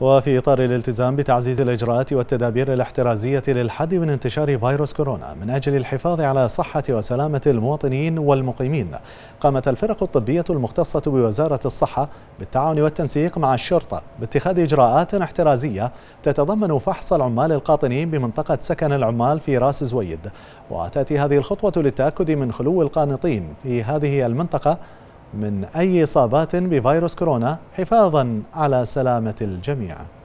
وفي إطار الالتزام بتعزيز الإجراءات والتدابير الاحترازية للحد من انتشار فيروس كورونا من أجل الحفاظ على صحة وسلامة المواطنين والمقيمين قامت الفرق الطبية المختصة بوزارة الصحة بالتعاون والتنسيق مع الشرطة باتخاذ إجراءات احترازية تتضمن فحص العمال القاطنين بمنطقة سكن العمال في راس زويد وتأتي هذه الخطوة للتأكد من خلو القانطين في هذه المنطقة من أي إصابات بفيروس كورونا حفاظا على سلامة الجميع